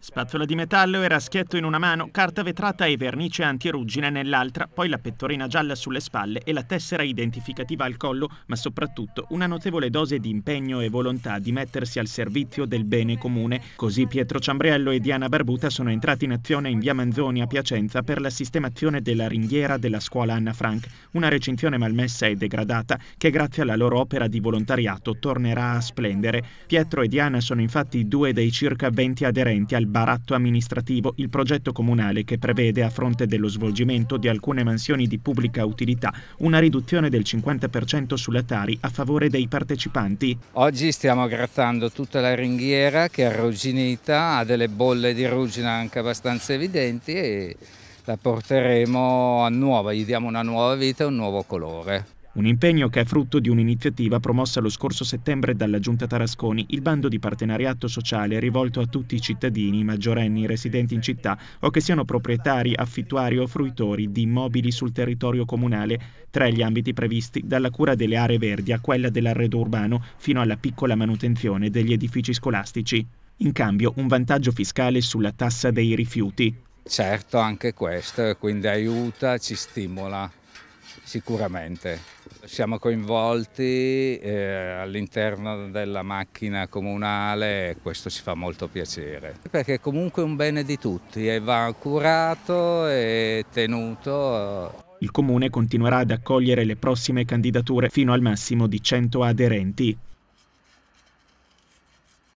Spazzola di metallo e raschietto in una mano, carta vetrata e vernice antiruggine nell'altra, poi la pettorina gialla sulle spalle e la tessera identificativa al collo, ma soprattutto una notevole dose di impegno e volontà di mettersi al servizio del bene comune. Così Pietro Ciambriello e Diana Barbuta sono entrati in azione in via Manzoni a Piacenza per la sistemazione della ringhiera della scuola Anna Frank, una recinzione malmessa e degradata che grazie alla loro opera di volontariato tornerà a splendere. Pietro e Diana sono infatti due dei circa 20 aderenti al baratto amministrativo il progetto comunale che prevede, a fronte dello svolgimento di alcune mansioni di pubblica utilità, una riduzione del 50% sulla Tari a favore dei partecipanti. Oggi stiamo grattando tutta la ringhiera che è arrugginita, ha delle bolle di ruggine anche abbastanza evidenti e la porteremo a nuova, gli diamo una nuova vita e un nuovo colore. Un impegno che è frutto di un'iniziativa promossa lo scorso settembre dalla Giunta Tarasconi, il bando di partenariato sociale rivolto a tutti i cittadini maggiorenni residenti in città o che siano proprietari, affittuari o fruitori di immobili sul territorio comunale, tra gli ambiti previsti dalla cura delle aree verdi a quella dell'arredo urbano fino alla piccola manutenzione degli edifici scolastici. In cambio un vantaggio fiscale sulla tassa dei rifiuti. Certo, anche questo, quindi aiuta, ci stimola sicuramente. Siamo coinvolti eh, all'interno della macchina comunale e questo ci fa molto piacere, perché comunque è un bene di tutti e va curato e tenuto. Il comune continuerà ad accogliere le prossime candidature fino al massimo di 100 aderenti.